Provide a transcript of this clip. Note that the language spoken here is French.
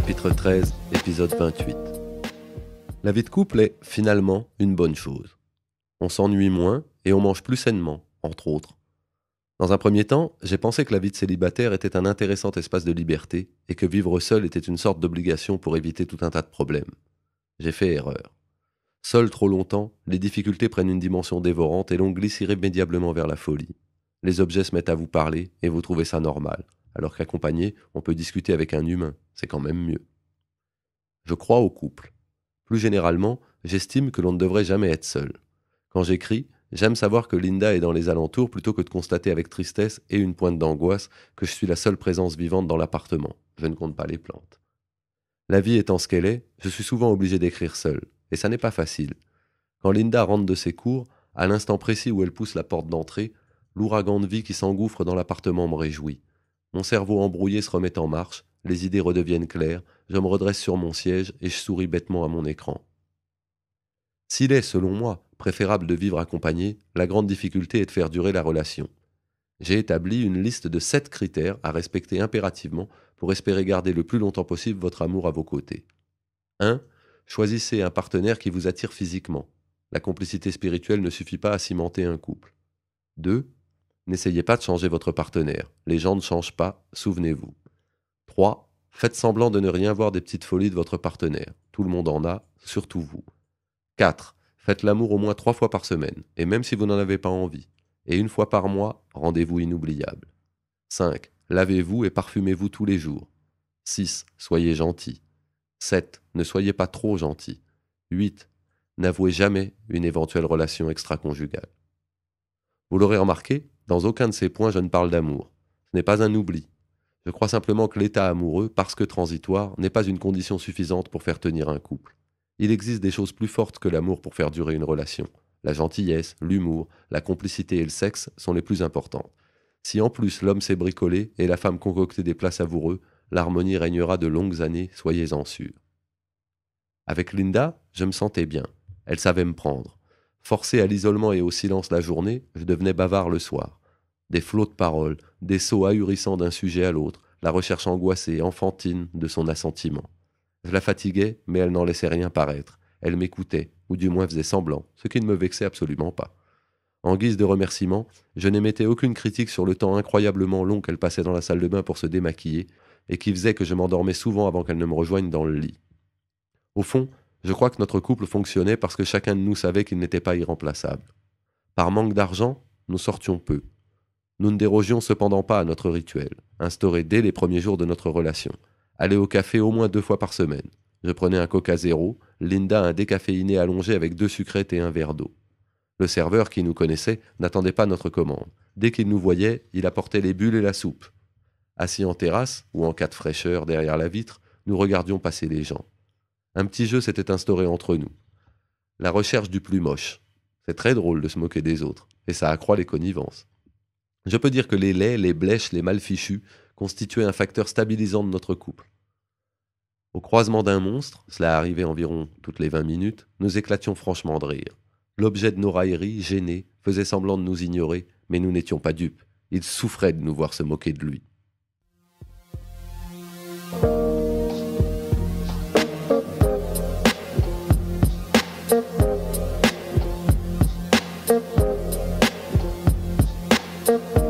chapitre 13, épisode 28. La vie de couple est finalement une bonne chose. On s'ennuie moins et on mange plus sainement, entre autres. Dans un premier temps, j'ai pensé que la vie de célibataire était un intéressant espace de liberté et que vivre seul était une sorte d'obligation pour éviter tout un tas de problèmes. J'ai fait erreur. Seul trop longtemps, les difficultés prennent une dimension dévorante et l'on glisse irrémédiablement vers la folie. Les objets se mettent à vous parler et vous trouvez ça normal alors qu'accompagné, on peut discuter avec un humain, c'est quand même mieux. Je crois au couple. Plus généralement, j'estime que l'on ne devrait jamais être seul. Quand j'écris, j'aime savoir que Linda est dans les alentours plutôt que de constater avec tristesse et une pointe d'angoisse que je suis la seule présence vivante dans l'appartement. Je ne compte pas les plantes. La vie étant ce qu'elle est, je suis souvent obligé d'écrire seul, et ça n'est pas facile. Quand Linda rentre de ses cours, à l'instant précis où elle pousse la porte d'entrée, l'ouragan de vie qui s'engouffre dans l'appartement me réjouit. Mon cerveau embrouillé se remet en marche, les idées redeviennent claires, je me redresse sur mon siège et je souris bêtement à mon écran. S'il est, selon moi, préférable de vivre accompagné, la grande difficulté est de faire durer la relation. J'ai établi une liste de sept critères à respecter impérativement pour espérer garder le plus longtemps possible votre amour à vos côtés. 1. Choisissez un partenaire qui vous attire physiquement. La complicité spirituelle ne suffit pas à cimenter un couple. 2. N'essayez pas de changer votre partenaire. Les gens ne changent pas, souvenez-vous. 3. Faites semblant de ne rien voir des petites folies de votre partenaire. Tout le monde en a, surtout vous. 4. Faites l'amour au moins 3 fois par semaine, et même si vous n'en avez pas envie. Et une fois par mois, rendez-vous inoubliable. 5. Lavez-vous et parfumez-vous tous les jours. 6. Soyez gentil. 7. Ne soyez pas trop gentil. 8. N'avouez jamais une éventuelle relation extra-conjugale. Vous l'aurez remarqué, dans aucun de ces points, je ne parle d'amour. Ce n'est pas un oubli. Je crois simplement que l'état amoureux, parce que transitoire, n'est pas une condition suffisante pour faire tenir un couple. Il existe des choses plus fortes que l'amour pour faire durer une relation. La gentillesse, l'humour, la complicité et le sexe sont les plus importantes. Si en plus l'homme s'est bricolé et la femme concocté des plats savoureux, l'harmonie régnera de longues années, soyez-en sûrs. Avec Linda, je me sentais bien. Elle savait me prendre. Forcé à l'isolement et au silence la journée, je devenais bavard le soir des flots de paroles, des sauts ahurissants d'un sujet à l'autre, la recherche angoissée, enfantine de son assentiment. Je la fatiguais, mais elle n'en laissait rien paraître. Elle m'écoutait, ou du moins faisait semblant, ce qui ne me vexait absolument pas. En guise de remerciement, je n'émettais aucune critique sur le temps incroyablement long qu'elle passait dans la salle de bain pour se démaquiller, et qui faisait que je m'endormais souvent avant qu'elle ne me rejoigne dans le lit. Au fond, je crois que notre couple fonctionnait parce que chacun de nous savait qu'il n'était pas irremplaçable. Par manque d'argent, nous sortions peu, nous ne dérogions cependant pas à notre rituel, instauré dès les premiers jours de notre relation. Aller au café au moins deux fois par semaine. Je prenais un coca zéro, Linda un décaféiné allongé avec deux sucrètes et un verre d'eau. Le serveur, qui nous connaissait, n'attendait pas notre commande. Dès qu'il nous voyait, il apportait les bulles et la soupe. Assis en terrasse, ou en cas de fraîcheur derrière la vitre, nous regardions passer les gens. Un petit jeu s'était instauré entre nous. La recherche du plus moche. C'est très drôle de se moquer des autres, et ça accroît les connivences. Je peux dire que les laits, les blèches, les mal fichus constituaient un facteur stabilisant de notre couple. Au croisement d'un monstre, cela arrivait environ toutes les vingt minutes, nous éclations franchement de rire. L'objet de nos railleries, gêné, faisait semblant de nous ignorer, mais nous n'étions pas dupes. Il souffrait de nous voir se moquer de lui. Thank you.